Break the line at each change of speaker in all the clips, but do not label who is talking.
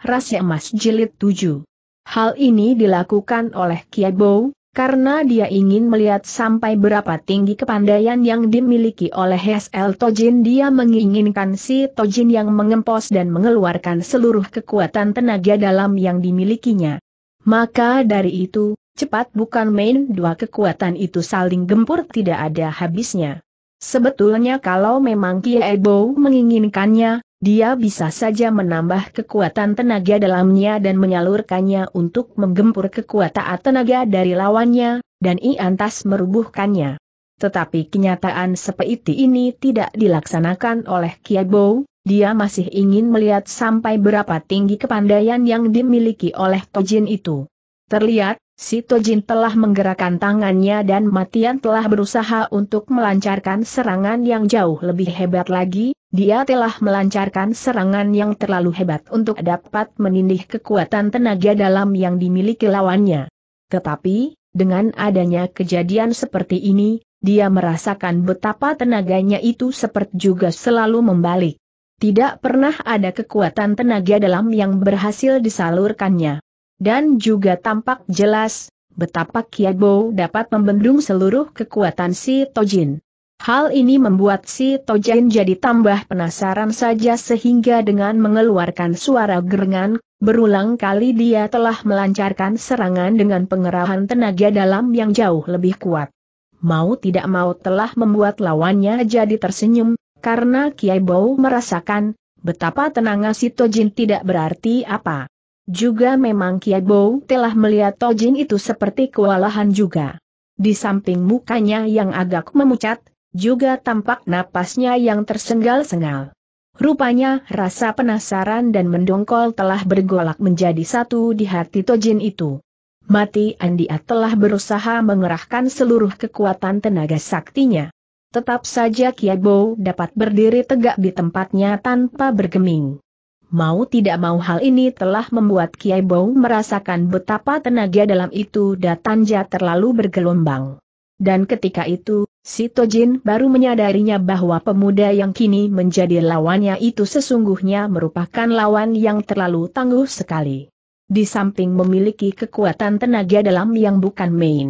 Rahasia Emas Jilid 7. Hal ini dilakukan oleh Kiabo, karena dia ingin melihat sampai berapa tinggi kepandaian yang dimiliki oleh SL Tojin dia menginginkan si Tojin yang mengempos dan mengeluarkan seluruh kekuatan tenaga dalam yang dimilikinya. Maka dari itu, cepat bukan main dua kekuatan itu saling gempur tidak ada habisnya. Sebetulnya kalau memang Kiebo menginginkannya, dia bisa saja menambah kekuatan tenaga dalamnya dan menyalurkannya untuk menggempur kekuatan tenaga dari lawannya, dan iantas merubuhkannya. Tetapi kenyataan seperti ini tidak dilaksanakan oleh Kiabo, dia masih ingin melihat sampai berapa tinggi kepandaian yang dimiliki oleh Tojin itu. Terlihat, Si Tojin telah menggerakkan tangannya dan Matian telah berusaha untuk melancarkan serangan yang jauh lebih hebat lagi, dia telah melancarkan serangan yang terlalu hebat untuk dapat menindih kekuatan tenaga dalam yang dimiliki lawannya. Tetapi, dengan adanya kejadian seperti ini, dia merasakan betapa tenaganya itu seperti juga selalu membalik. Tidak pernah ada kekuatan tenaga dalam yang berhasil disalurkannya dan juga tampak jelas betapa Kiat bow dapat membendung seluruh kekuatan si Tojin. Hal ini membuat si Tojin jadi tambah penasaran saja sehingga dengan mengeluarkan suara gerengan, berulang kali dia telah melancarkan serangan dengan pengerahan tenaga dalam yang jauh lebih kuat. Mau tidak mau telah membuat lawannya jadi tersenyum, karena Kiai bow merasakan betapa tenangnya si Tojin tidak berarti apa. Juga memang Bow telah melihat Tojin itu seperti kewalahan juga. Di samping mukanya yang agak memucat, juga tampak napasnya yang tersengal-sengal. Rupanya rasa penasaran dan mendongkol telah bergolak menjadi satu di hati Tojin itu. Mati Andia telah berusaha mengerahkan seluruh kekuatan tenaga saktinya. Tetap saja Bow dapat berdiri tegak di tempatnya tanpa bergeming. Mau tidak mau hal ini telah membuat Kiai Bau merasakan betapa tenaga dalam itu datanja terlalu bergelombang. Dan ketika itu, si Tojin baru menyadarinya bahwa pemuda yang kini menjadi lawannya itu sesungguhnya merupakan lawan yang terlalu tangguh sekali. Di samping memiliki kekuatan tenaga dalam yang bukan main.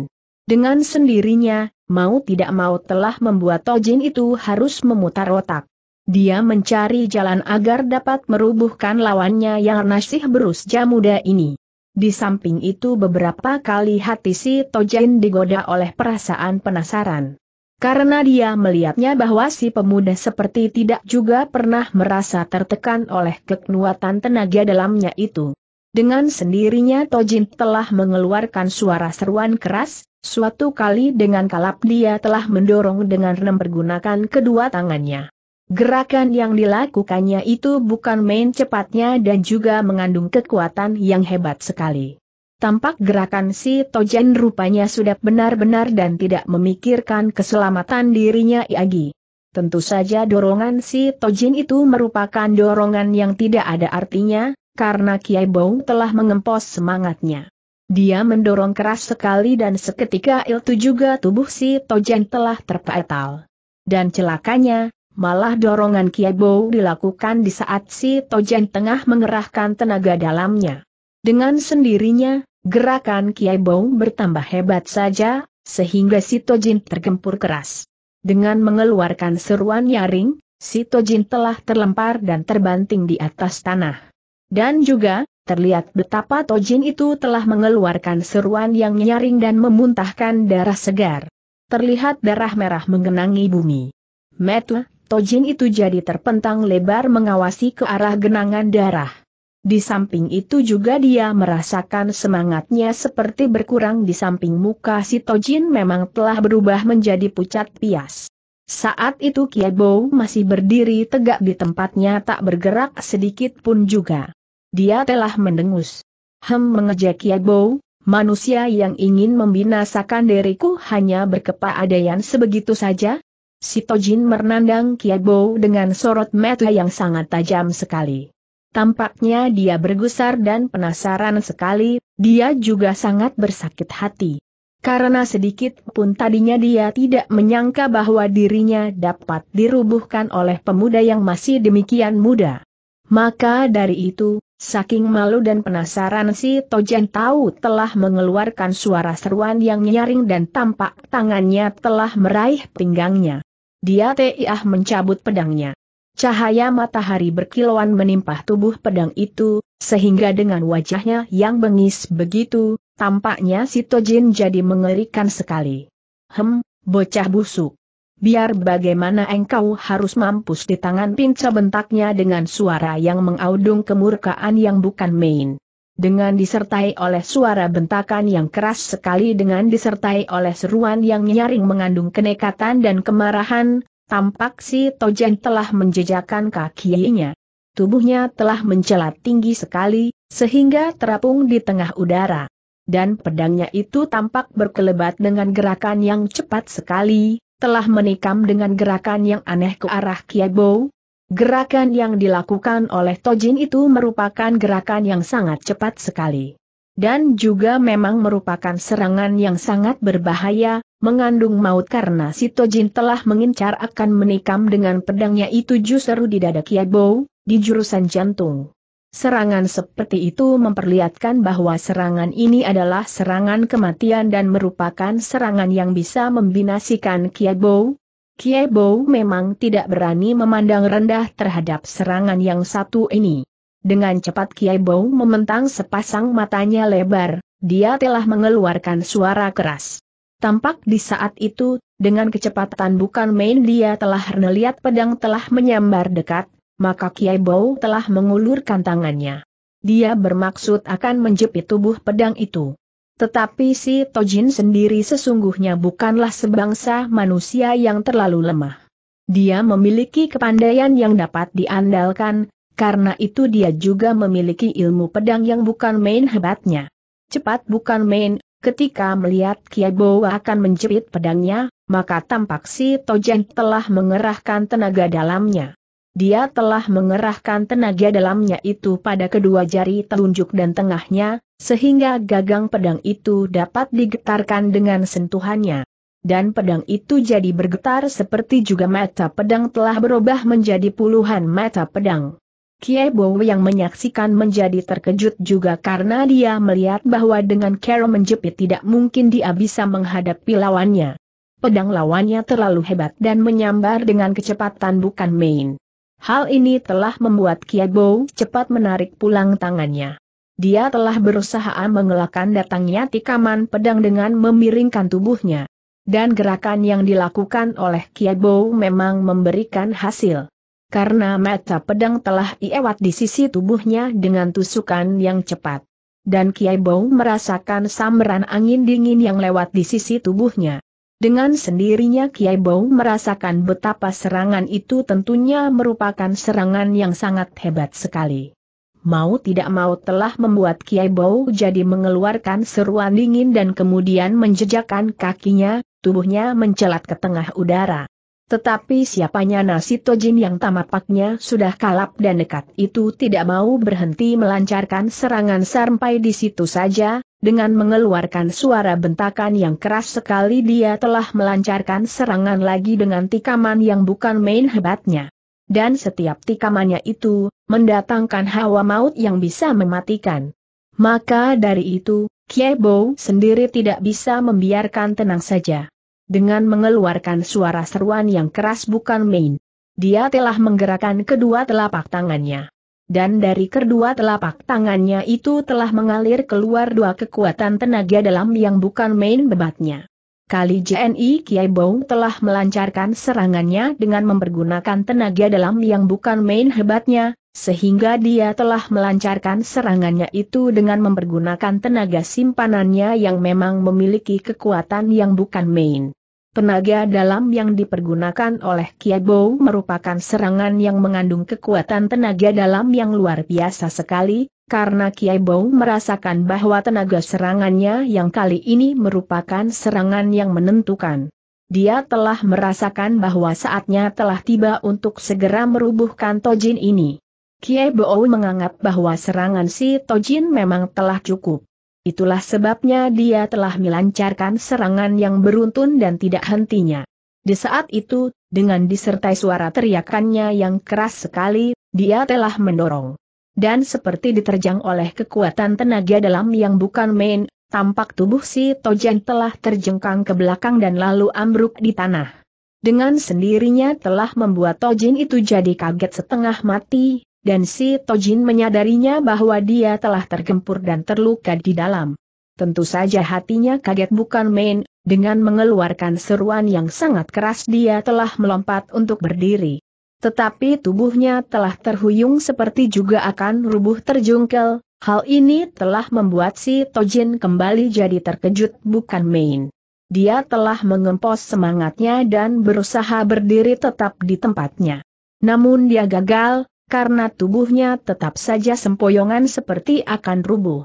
Dengan sendirinya, mau tidak mau telah membuat Tojin itu harus memutar otak. Dia mencari jalan agar dapat merubuhkan lawannya yang nasih berus muda ini. Di samping itu beberapa kali hati si Tojin digoda oleh perasaan penasaran. Karena dia melihatnya bahwa si pemuda seperti tidak juga pernah merasa tertekan oleh kekuatan tenaga dalamnya itu. Dengan sendirinya Tojin telah mengeluarkan suara seruan keras, suatu kali dengan kalap dia telah mendorong dengan pergunakan kedua tangannya. Gerakan yang dilakukannya itu bukan main cepatnya dan juga mengandung kekuatan yang hebat sekali. Tampak gerakan si Tojen rupanya sudah benar-benar dan tidak memikirkan keselamatan dirinya lagi. Tentu saja dorongan si Tojin itu merupakan dorongan yang tidak ada artinya, karena Kiai Bong telah mengempos semangatnya. Dia mendorong keras sekali dan seketika itu juga tubuh si Tojen telah terpetal. Dan celakanya, Malah dorongan Kiebo dilakukan di saat si Tojin tengah mengerahkan tenaga dalamnya. Dengan sendirinya, gerakan Kiebo bertambah hebat saja, sehingga si Tojin tergempur keras. Dengan mengeluarkan seruan nyaring, si Tojin telah terlempar dan terbanting di atas tanah. Dan juga, terlihat betapa Tojin itu telah mengeluarkan seruan yang nyaring dan memuntahkan darah segar. Terlihat darah merah mengenangi bumi. Metu, Tojin itu jadi terpentang lebar mengawasi ke arah genangan darah. Di samping itu juga dia merasakan semangatnya seperti berkurang di samping muka si Tojin memang telah berubah menjadi pucat pias. Saat itu Kiebo masih berdiri tegak di tempatnya tak bergerak sedikit pun juga. Dia telah mendengus. Hem mengejek Kiebo, manusia yang ingin membinasakan diriku hanya berkepa adayan sebegitu saja, Si Tojin menandang Kiabo dengan sorot mata yang sangat tajam sekali. Tampaknya dia bergusar dan penasaran sekali, dia juga sangat bersakit hati. Karena sedikit pun tadinya dia tidak menyangka bahwa dirinya dapat dirubuhkan oleh pemuda yang masih demikian muda. Maka dari itu, saking malu dan penasaran si Tojen tahu telah mengeluarkan suara seruan yang nyaring dan tampak tangannya telah meraih pinggangnya. Dia teiah mencabut pedangnya. Cahaya matahari berkilauan menimpa tubuh pedang itu, sehingga dengan wajahnya yang bengis begitu, tampaknya si Tojin jadi mengerikan sekali. Hem, bocah busuk. Biar bagaimana engkau harus mampus di tangan pinca bentaknya dengan suara yang mengaudung kemurkaan yang bukan main dengan disertai oleh suara bentakan yang keras sekali dengan disertai oleh seruan yang nyaring mengandung kenekatan dan kemarahan, tampak si Tojen telah menjejakkan kakinya. Tubuhnya telah mencelat tinggi sekali, sehingga terapung di tengah udara. Dan pedangnya itu tampak berkelebat dengan gerakan yang cepat sekali, telah menikam dengan gerakan yang aneh ke arah Kiabo, Gerakan yang dilakukan oleh Tojin itu merupakan gerakan yang sangat cepat sekali. Dan juga memang merupakan serangan yang sangat berbahaya, mengandung maut karena si Tojin telah mengincar akan menikam dengan pedangnya itu justru di dada Kiabo, di jurusan jantung. Serangan seperti itu memperlihatkan bahwa serangan ini adalah serangan kematian dan merupakan serangan yang bisa membinasikan Kiabo, Kie Bow memang tidak berani memandang rendah terhadap serangan yang satu ini. Dengan cepat Kie Bow mementang sepasang matanya lebar, dia telah mengeluarkan suara keras. Tampak di saat itu, dengan kecepatan bukan main dia telah melihat pedang telah menyambar dekat, maka Kiai Bow telah mengulurkan tangannya. Dia bermaksud akan menjepit tubuh pedang itu. Tetapi si Tojin sendiri sesungguhnya bukanlah sebangsa manusia yang terlalu lemah. Dia memiliki kepandaian yang dapat diandalkan, karena itu dia juga memiliki ilmu pedang yang bukan main hebatnya. Cepat bukan main, ketika melihat Kiabo akan menjepit pedangnya, maka tampak si Tojin telah mengerahkan tenaga dalamnya. Dia telah mengerahkan tenaga dalamnya itu pada kedua jari telunjuk dan tengahnya, sehingga gagang pedang itu dapat digetarkan dengan sentuhannya. Dan pedang itu jadi bergetar seperti juga mata pedang telah berubah menjadi puluhan mata pedang. Kie yang menyaksikan menjadi terkejut juga karena dia melihat bahwa dengan kero menjepit tidak mungkin dia bisa menghadapi lawannya. Pedang lawannya terlalu hebat dan menyambar dengan kecepatan bukan main. Hal ini telah membuat Kie cepat menarik pulang tangannya. Dia telah berusaha mengelakkan datangnya tikaman pedang dengan memiringkan tubuhnya. Dan gerakan yang dilakukan oleh Kiabo memang memberikan hasil. Karena mata pedang telah iewat di sisi tubuhnya dengan tusukan yang cepat. Dan Kiabo merasakan samberan angin dingin yang lewat di sisi tubuhnya. Dengan sendirinya Kiabo merasakan betapa serangan itu tentunya merupakan serangan yang sangat hebat sekali mau tidak mau telah membuat Kiai Bau jadi mengeluarkan seruan dingin dan kemudian menjejakkan kakinya, tubuhnya mencelat ke tengah udara. Tetapi siapanya nasi tojin yang tamapaknya sudah kalap dan dekat itu tidak mau berhenti melancarkan serangan sampai di situ saja, dengan mengeluarkan suara bentakan yang keras sekali dia telah melancarkan serangan lagi dengan tikaman yang bukan main hebatnya dan setiap tikamannya itu, mendatangkan hawa maut yang bisa mematikan. Maka dari itu, Kiebo sendiri tidak bisa membiarkan tenang saja. Dengan mengeluarkan suara seruan yang keras bukan main, dia telah menggerakkan kedua telapak tangannya. Dan dari kedua telapak tangannya itu telah mengalir keluar dua kekuatan tenaga dalam yang bukan main bebatnya. Kali JNI Kiai Bong telah melancarkan serangannya dengan mempergunakan tenaga dalam yang bukan main hebatnya, sehingga dia telah melancarkan serangannya itu dengan mempergunakan tenaga simpanannya yang memang memiliki kekuatan yang bukan main. Tenaga dalam yang dipergunakan oleh Kiai Bong merupakan serangan yang mengandung kekuatan tenaga dalam yang luar biasa sekali, karena Kiai Bong merasakan bahwa tenaga serangannya yang kali ini merupakan serangan yang menentukan. Dia telah merasakan bahwa saatnya telah tiba untuk segera merubuhkan Tojin ini. Kiai Bong menganggap bahwa serangan si Tojin memang telah cukup. Itulah sebabnya dia telah melancarkan serangan yang beruntun dan tidak hentinya. Di saat itu, dengan disertai suara teriakannya yang keras sekali, dia telah mendorong dan seperti diterjang oleh kekuatan tenaga dalam yang bukan main, tampak tubuh si Tojin telah terjengkang ke belakang dan lalu ambruk di tanah. Dengan sendirinya telah membuat Tojin itu jadi kaget setengah mati, dan si Tojin menyadarinya bahwa dia telah tergempur dan terluka di dalam. Tentu saja hatinya kaget bukan main, dengan mengeluarkan seruan yang sangat keras dia telah melompat untuk berdiri. Tetapi tubuhnya telah terhuyung seperti juga akan rubuh terjungkel, hal ini telah membuat si Tojin kembali jadi terkejut bukan main. Dia telah mengempos semangatnya dan berusaha berdiri tetap di tempatnya. Namun dia gagal, karena tubuhnya tetap saja sempoyongan seperti akan rubuh.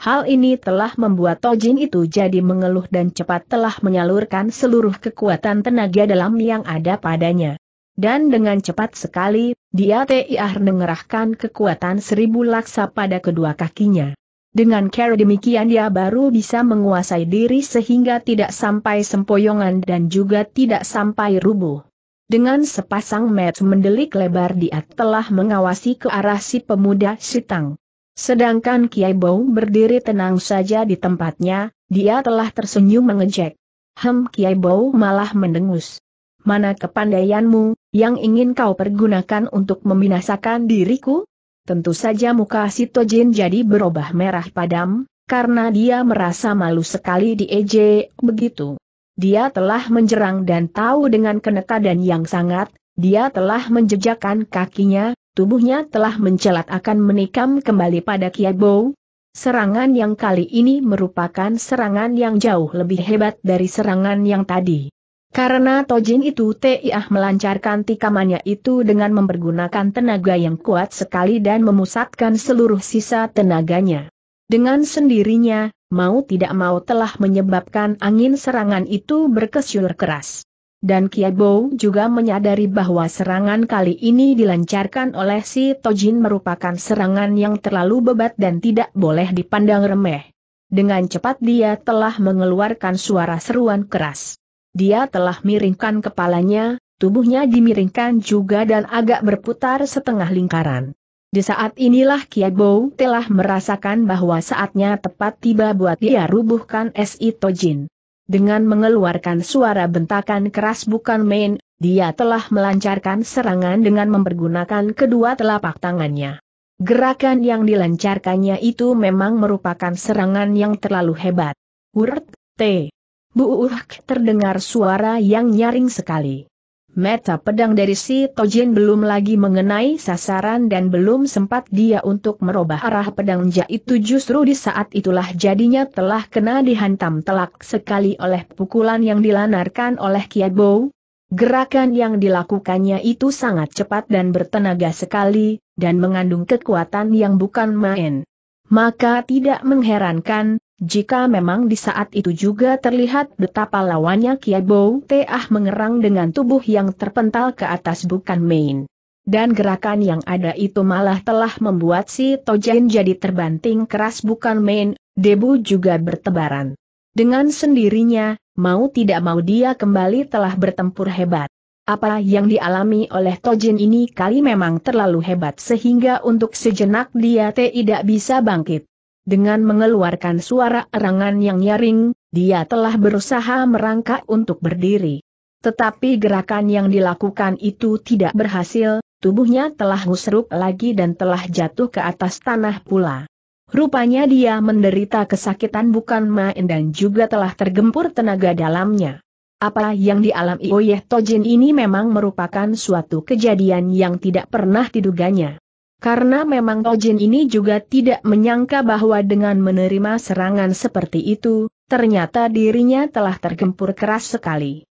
Hal ini telah membuat Tojin itu jadi mengeluh dan cepat telah menyalurkan seluruh kekuatan tenaga dalam yang ada padanya. Dan dengan cepat sekali, dia TIR mengerahkan kekuatan seribu laksa pada kedua kakinya. Dengan cara demikian dia baru bisa menguasai diri sehingga tidak sampai sempoyongan dan juga tidak sampai rubuh. Dengan sepasang match mendelik lebar dia telah mengawasi ke arah si pemuda Sitang. Sedangkan Kiai Bau berdiri tenang saja di tempatnya, dia telah tersenyum mengejek. Hem Kiai Bau malah mendengus. Mana kepandaianmu, yang ingin kau pergunakan untuk membinasakan diriku? Tentu saja muka Jin jadi berubah merah padam, karena dia merasa malu sekali di EJ, begitu. Dia telah menjerang dan tahu dengan kenekadan yang sangat, dia telah menjejakkan kakinya, tubuhnya telah mencelat akan menikam kembali pada Kiabo. Serangan yang kali ini merupakan serangan yang jauh lebih hebat dari serangan yang tadi. Karena Tojin itu Tiah melancarkan tikamannya itu dengan mempergunakan tenaga yang kuat sekali dan memusatkan seluruh sisa tenaganya. Dengan sendirinya, mau tidak mau telah menyebabkan angin serangan itu berkesyur keras. Dan Kiabo juga menyadari bahwa serangan kali ini dilancarkan oleh si Tojin merupakan serangan yang terlalu bebat dan tidak boleh dipandang remeh. Dengan cepat dia telah mengeluarkan suara seruan keras. Dia telah miringkan kepalanya, tubuhnya dimiringkan juga dan agak berputar setengah lingkaran. Di saat inilah Kiabou telah merasakan bahwa saatnya tepat tiba buat dia rubuhkan S.I. Tojin. Dengan mengeluarkan suara bentakan keras bukan main, dia telah melancarkan serangan dengan mempergunakan kedua telapak tangannya. Gerakan yang dilancarkannya itu memang merupakan serangan yang terlalu hebat. Hurt, T. Buuhk terdengar suara yang nyaring sekali. Meta pedang dari si Tojin belum lagi mengenai sasaran dan belum sempat dia untuk merubah arah pedang itu justru di saat itulah jadinya telah kena dihantam telak sekali oleh pukulan yang dilanarkan oleh Kiat Bow. Gerakan yang dilakukannya itu sangat cepat dan bertenaga sekali, dan mengandung kekuatan yang bukan main. Maka tidak mengherankan, jika memang di saat itu juga terlihat betapa lawannya Kiai Bou Teah mengerang dengan tubuh yang terpental ke atas bukan main. Dan gerakan yang ada itu malah telah membuat si Tojen jadi terbanting keras bukan main, debu juga bertebaran. Dengan sendirinya, mau tidak mau dia kembali telah bertempur hebat. Apa yang dialami oleh Tojin ini kali memang terlalu hebat sehingga untuk sejenak dia tidak bisa bangkit. Dengan mengeluarkan suara erangan yang nyaring, dia telah berusaha merangkak untuk berdiri. Tetapi gerakan yang dilakukan itu tidak berhasil, tubuhnya telah musruk lagi dan telah jatuh ke atas tanah pula. Rupanya dia menderita kesakitan bukan main dan juga telah tergempur tenaga dalamnya. Apa yang dialami Oyeh Tojin ini memang merupakan suatu kejadian yang tidak pernah diduganya. Karena memang Tojin ini juga tidak menyangka bahwa dengan menerima serangan seperti itu, ternyata dirinya telah tergempur keras sekali.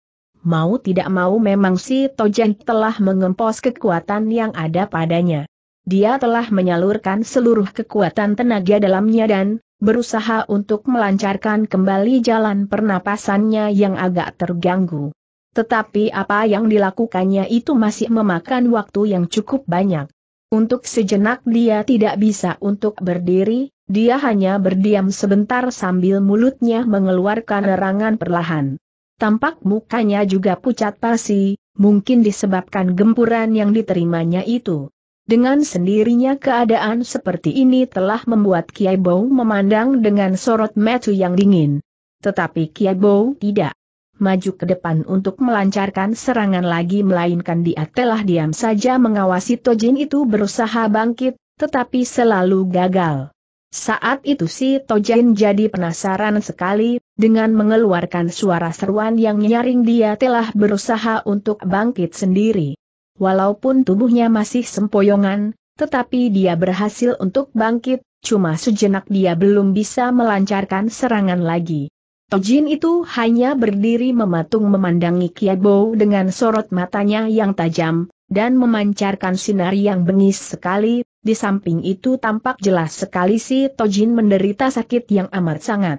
Mau tidak mau memang si Tojen telah mengempos kekuatan yang ada padanya. Dia telah menyalurkan seluruh kekuatan tenaga dalamnya dan, berusaha untuk melancarkan kembali jalan pernapasannya yang agak terganggu. Tetapi apa yang dilakukannya itu masih memakan waktu yang cukup banyak. Untuk sejenak dia tidak bisa untuk berdiri, dia hanya berdiam sebentar sambil mulutnya mengeluarkan erangan perlahan. Tampak mukanya juga pucat pasi, mungkin disebabkan gempuran yang diterimanya itu. Dengan sendirinya keadaan seperti ini telah membuat Kiai Bow memandang dengan sorot metu yang dingin. Tetapi Kiai Bow tidak maju ke depan untuk melancarkan serangan lagi melainkan dia telah diam saja mengawasi Tojin itu berusaha bangkit, tetapi selalu gagal. Saat itu si Tojin jadi penasaran sekali, dengan mengeluarkan suara seruan yang nyaring dia telah berusaha untuk bangkit sendiri. Walaupun tubuhnya masih sempoyongan, tetapi dia berhasil untuk bangkit, cuma sejenak dia belum bisa melancarkan serangan lagi. Tojin itu hanya berdiri mematung memandangi Kiabo dengan sorot matanya yang tajam, dan memancarkan sinar yang bengis sekali, di samping itu tampak jelas sekali si Tojin menderita sakit yang amat sangat.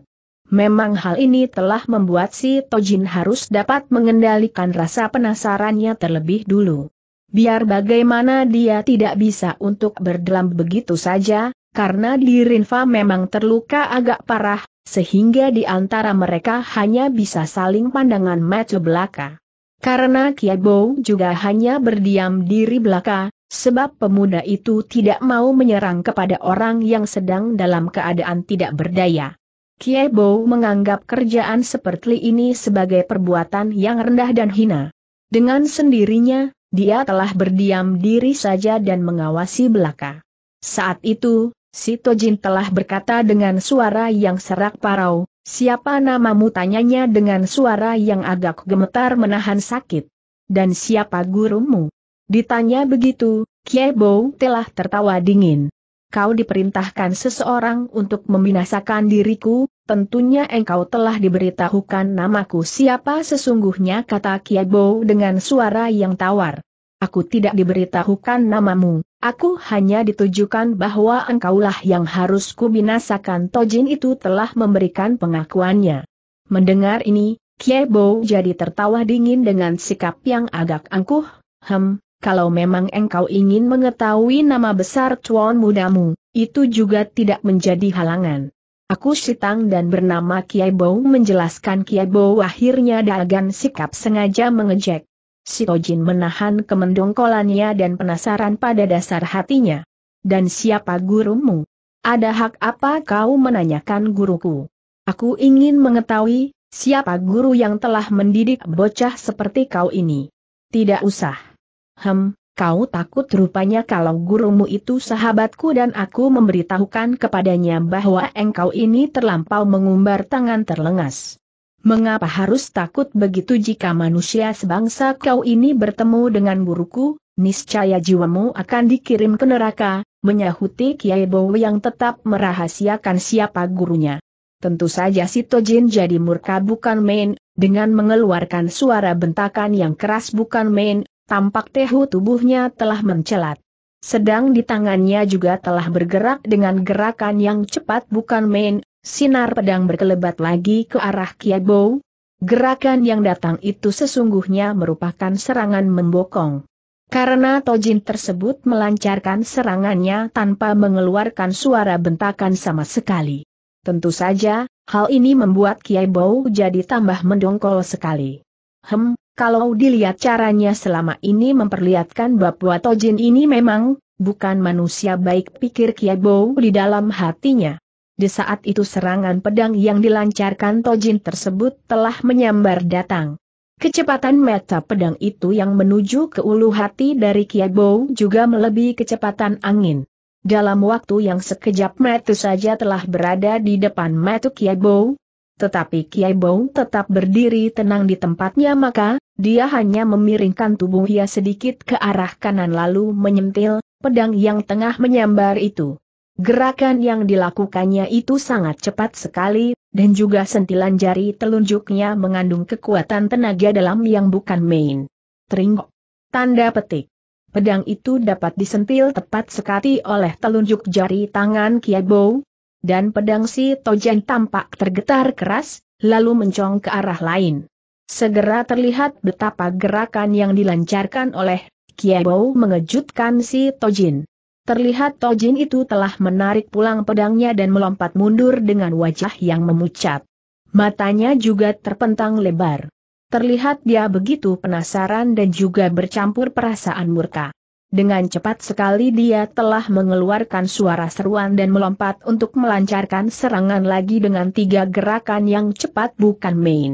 Memang hal ini telah membuat si Tojin harus dapat mengendalikan rasa penasarannya terlebih dulu. Biar bagaimana dia tidak bisa untuk berdelam begitu saja, karena di Rinfa memang terluka agak parah, sehingga di antara mereka hanya bisa saling pandangan mata belaka. Karena Kiabo juga hanya berdiam diri belaka, sebab pemuda itu tidak mau menyerang kepada orang yang sedang dalam keadaan tidak berdaya. Kiebo menganggap kerjaan seperti ini sebagai perbuatan yang rendah dan hina. Dengan sendirinya, dia telah berdiam diri saja dan mengawasi belaka. Saat itu, Si Tojin telah berkata dengan suara yang serak parau, siapa namamu tanyanya dengan suara yang agak gemetar menahan sakit. Dan siapa gurumu? Ditanya begitu, Kiebo telah tertawa dingin. Kau diperintahkan seseorang untuk membinasakan diriku, tentunya engkau telah diberitahukan namaku siapa sesungguhnya kata Kiebo dengan suara yang tawar. Aku tidak diberitahukan namamu. Aku hanya ditujukan bahwa engkaulah yang harus kubinasakan Tojin itu telah memberikan pengakuannya. Mendengar ini, Kiebo jadi tertawa dingin dengan sikap yang agak angkuh, hem, kalau memang engkau ingin mengetahui nama besar tuan mudamu, itu juga tidak menjadi halangan. Aku Sitang dan bernama Kiebo menjelaskan Kiebo akhirnya dagan sikap sengaja mengejek. Sitojin menahan kemendongkolannya dan penasaran pada dasar hatinya. Dan siapa gurumu? Ada hak apa kau menanyakan guruku? Aku ingin mengetahui, siapa guru yang telah mendidik bocah seperti kau ini? Tidak usah. Hem, kau takut rupanya kalau gurumu itu sahabatku dan aku memberitahukan kepadanya bahwa engkau ini terlampau mengumbar tangan terlengas. Mengapa harus takut begitu jika manusia sebangsa kau ini bertemu dengan guruku, niscaya jiwamu akan dikirim ke neraka, menyahuti Kiai bowe yang tetap merahasiakan siapa gurunya. Tentu saja si Tojin jadi murka bukan main, dengan mengeluarkan suara bentakan yang keras bukan main, tampak tehu tubuhnya telah mencelat. Sedang di tangannya juga telah bergerak dengan gerakan yang cepat bukan main, Sinar pedang berkelebat lagi ke arah Bow. Gerakan yang datang itu sesungguhnya merupakan serangan membokong. Karena Tojin tersebut melancarkan serangannya tanpa mengeluarkan suara bentakan sama sekali. Tentu saja, hal ini membuat Kiai Bau jadi tambah mendongkol sekali. Hem, kalau dilihat caranya selama ini memperlihatkan bahwa Tojin ini memang, bukan manusia baik pikir Kiai Bau di dalam hatinya. Di saat itu serangan pedang yang dilancarkan Tojin tersebut telah menyambar datang. Kecepatan mata pedang itu yang menuju ke ulu hati dari Bow juga melebihi kecepatan angin. Dalam waktu yang sekejap Metu saja telah berada di depan Metu Bow. Tetapi Bow tetap berdiri tenang di tempatnya maka, dia hanya memiringkan tubuhnya sedikit ke arah kanan lalu menyentil, pedang yang tengah menyambar itu. Gerakan yang dilakukannya itu sangat cepat sekali, dan juga sentilan jari telunjuknya mengandung kekuatan tenaga dalam yang bukan main. Tringgok. Tanda petik. Pedang itu dapat disentil tepat sekali oleh telunjuk jari tangan Kiabo, dan pedang si Tojen tampak tergetar keras, lalu mencong ke arah lain. Segera terlihat betapa gerakan yang dilancarkan oleh Kiabo mengejutkan si Tojin. Terlihat Tojin itu telah menarik pulang pedangnya dan melompat mundur dengan wajah yang memucat. Matanya juga terpentang lebar. Terlihat dia begitu penasaran dan juga bercampur perasaan murka. Dengan cepat sekali dia telah mengeluarkan suara seruan dan melompat untuk melancarkan serangan lagi dengan tiga gerakan yang cepat bukan main.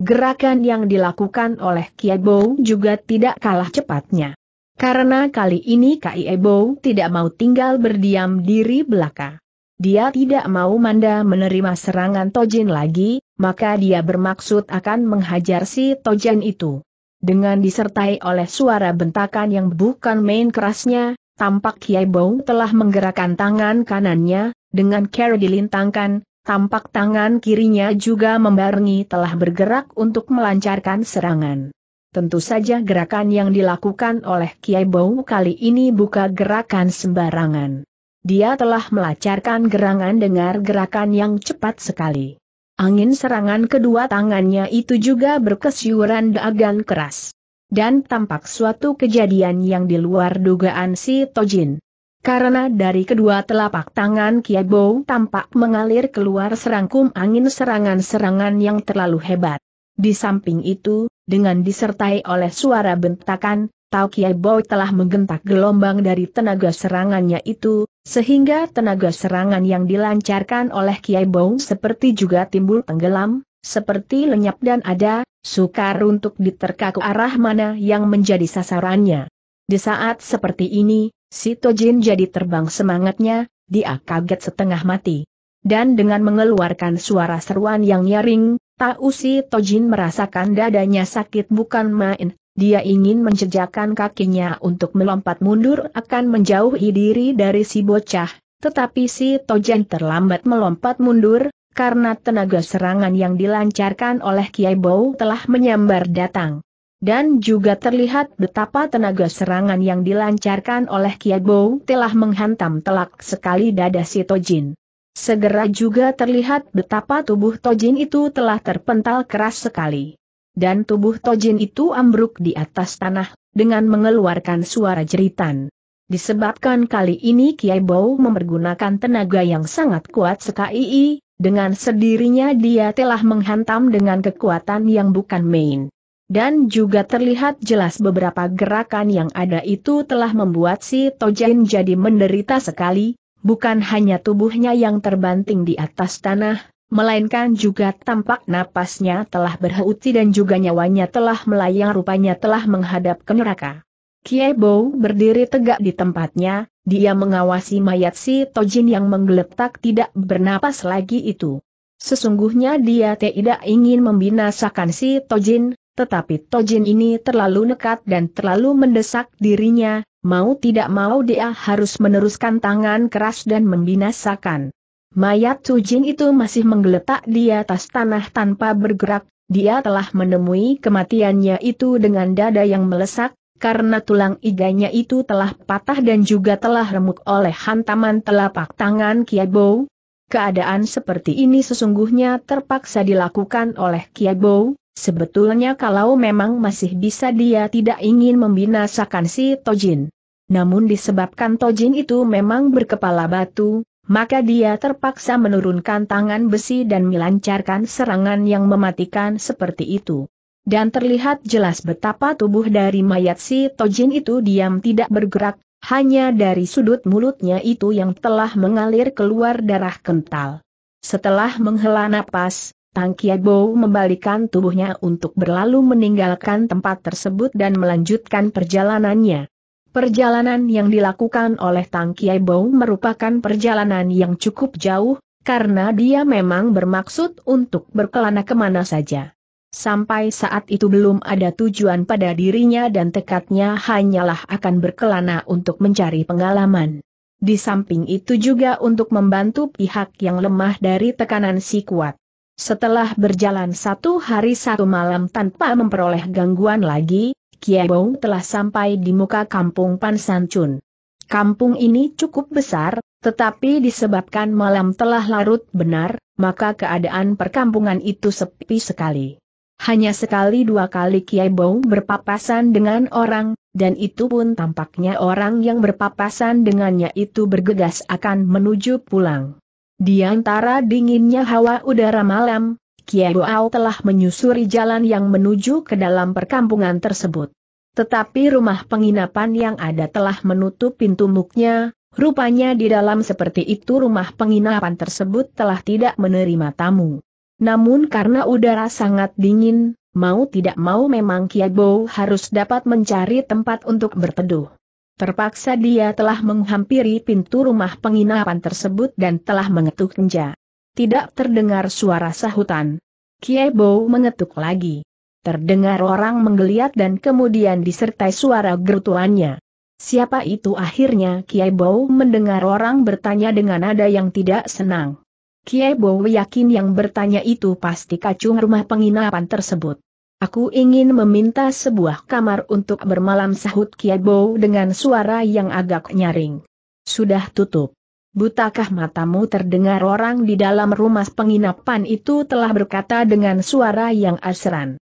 Gerakan yang dilakukan oleh Kiabo juga tidak kalah cepatnya. Karena kali ini Kai Ebo tidak mau tinggal berdiam diri belaka. Dia tidak mau Manda menerima serangan Tojin lagi, maka dia bermaksud akan menghajar si Tojin itu. Dengan disertai oleh suara bentakan yang bukan main kerasnya, tampak Bong telah menggerakkan tangan kanannya, dengan cara dilintangkan, tampak tangan kirinya juga membarengi telah bergerak untuk melancarkan serangan. Tentu saja gerakan yang dilakukan oleh Kiai Bau kali ini bukan gerakan sembarangan. Dia telah melacarkan gerangan dengar gerakan yang cepat sekali. Angin serangan kedua tangannya itu juga berkesyuran dagan keras. Dan tampak suatu kejadian yang di luar dugaan si Tojin. Karena dari kedua telapak tangan Kiai Bau tampak mengalir keluar serangkum angin serangan-serangan yang terlalu hebat. Di samping itu, dengan disertai oleh suara bentakan, Tau Kiai Boy telah menggentak gelombang dari tenaga serangannya itu, sehingga tenaga serangan yang dilancarkan oleh Kiai Boy seperti juga timbul tenggelam, seperti lenyap dan ada, sukar untuk diterka ke arah mana yang menjadi sasarannya. Di saat seperti ini, si Tojin jadi terbang semangatnya, dia kaget setengah mati. Dan dengan mengeluarkan suara seruan yang nyaring, Tausi Tojin merasakan dadanya sakit bukan main, dia ingin menjejakkan kakinya untuk melompat mundur akan menjauhi diri dari si bocah, tetapi si Tojin terlambat melompat mundur, karena tenaga serangan yang dilancarkan oleh Kiai Bow telah menyambar datang. Dan juga terlihat betapa tenaga serangan yang dilancarkan oleh Kiai Bow telah menghantam telak sekali dada si Tojin. Segera juga terlihat betapa tubuh Tojin itu telah terpental keras sekali. Dan tubuh Tojin itu ambruk di atas tanah, dengan mengeluarkan suara jeritan. Disebabkan kali ini Kiai Bau mempergunakan tenaga yang sangat kuat sekali, dengan sendirinya dia telah menghantam dengan kekuatan yang bukan main. Dan juga terlihat jelas beberapa gerakan yang ada itu telah membuat si Tojin jadi menderita sekali, Bukan hanya tubuhnya yang terbanting di atas tanah, melainkan juga tampak napasnya telah berhenti dan juga nyawanya telah melayang rupanya telah menghadap ke neraka. Kiebou berdiri tegak di tempatnya, dia mengawasi mayat si Tojin yang menggeletak tidak bernapas lagi itu. Sesungguhnya dia tidak ingin membinasakan si Tojin, tetapi Tojin ini terlalu nekat dan terlalu mendesak dirinya, Mau tidak mau dia harus meneruskan tangan keras dan membinasakan. Mayat Jin itu masih menggeletak di atas tanah tanpa bergerak, dia telah menemui kematiannya itu dengan dada yang melesak, karena tulang iganya itu telah patah dan juga telah remuk oleh hantaman telapak tangan Kiabo. Keadaan seperti ini sesungguhnya terpaksa dilakukan oleh Kiabo, Sebetulnya kalau memang masih bisa dia tidak ingin membinasakan si Tojin. Namun disebabkan Tojin itu memang berkepala batu, maka dia terpaksa menurunkan tangan besi dan melancarkan serangan yang mematikan seperti itu. Dan terlihat jelas betapa tubuh dari mayat si Tojin itu diam tidak bergerak, hanya dari sudut mulutnya itu yang telah mengalir keluar darah kental. Setelah menghela napas, Tang Kiebo membalikan tubuhnya untuk berlalu meninggalkan tempat tersebut dan melanjutkan perjalanannya. Perjalanan yang dilakukan oleh Tang Kiebo merupakan perjalanan yang cukup jauh, karena dia memang bermaksud untuk berkelana kemana saja. Sampai saat itu belum ada tujuan pada dirinya dan tekadnya hanyalah akan berkelana untuk mencari pengalaman. Di samping itu juga untuk membantu pihak yang lemah dari tekanan si kuat. Setelah berjalan satu hari satu malam tanpa memperoleh gangguan lagi, Kiebong telah sampai di muka kampung Pansancun. Kampung ini cukup besar, tetapi disebabkan malam telah larut benar, maka keadaan perkampungan itu sepi sekali. Hanya sekali dua kali Kiebong berpapasan dengan orang, dan itu pun tampaknya orang yang berpapasan dengannya itu bergegas akan menuju pulang. Di antara dinginnya hawa udara malam, Kiai Boao telah menyusuri jalan yang menuju ke dalam perkampungan tersebut. Tetapi rumah penginapan yang ada telah menutup pintu muknya, rupanya di dalam seperti itu rumah penginapan tersebut telah tidak menerima tamu. Namun karena udara sangat dingin, mau tidak mau memang Kiai Boao harus dapat mencari tempat untuk berteduh. Terpaksa dia telah menghampiri pintu rumah penginapan tersebut dan telah mengetuk kenja. Tidak terdengar suara sahutan. Kiebo mengetuk lagi. Terdengar orang menggeliat dan kemudian disertai suara gerutuannya. Siapa itu akhirnya Kiebo mendengar orang bertanya dengan nada yang tidak senang. Kiebo yakin yang bertanya itu pasti kacung rumah penginapan tersebut. Aku ingin meminta sebuah kamar untuk bermalam sahut Kiabo dengan suara yang agak nyaring. Sudah tutup. Butakah matamu terdengar orang di dalam rumah penginapan itu telah berkata dengan suara yang asran.